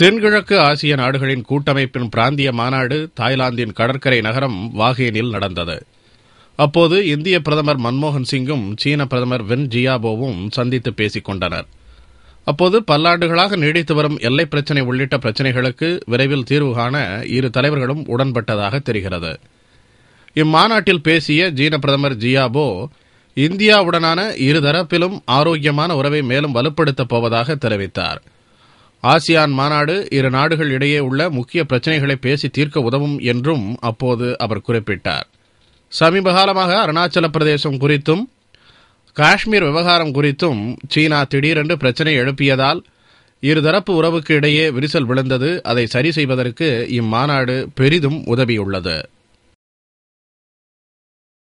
தென்கிழக்கு ஆசிய நாடுகளின் கூட்டமைப்பின் பிராந்திய மாநாடு தாய்லாந்தின் கடற்கரை நகரம் வாகேனில் நடந்தது அப்போது இந்திய பிரதமர் மன்மோகன் சிங்கும் சீன பிரதமர் வென் ஜியாபோவும் சந்தித்து பேசிக் கொண்டனர் அப்போது பல்லாண்டுகளாக நீடித்து வரும் எல்லை பிரச்சினை உள்ளிட்ட பிரச்சினைகளுக்கு விரைவில் தீர்வு காண இரு தலைவர்களும் உடன்பட்டதாக தெரிகிறது இம்மாநாட்டில் பேசிய சீன பிரதமர் ஜியாபோ இந்தியாவுடனான இருதரப்பிலும் ஆரோக்கியமான உறவை மேலும் வலுப்படுத்தப் போவதாக தெரிவித்தாா் ஆசியான் மாநாடு இரு நாடுகள் இடையே உள்ள முக்கிய பிரச்சினைகளை பேசி தீர்க்க உதவும் என்றும் அப்போது அவர் குறிப்பிட்டார் சமீப காலமாக அருணாச்சல பிரதேசம் குறித்தும் காஷ்மீர் விவகாரம் குறித்தும் சீனா திடீரென்று பிரச்சினை எழுப்பியதால் இருதரப்பு உறவுக்கு இடையே விரிசல் விழுந்தது அதை சரி செய்வதற்கு இம்மாநாடு பெரிதும் உதவியுள்ளது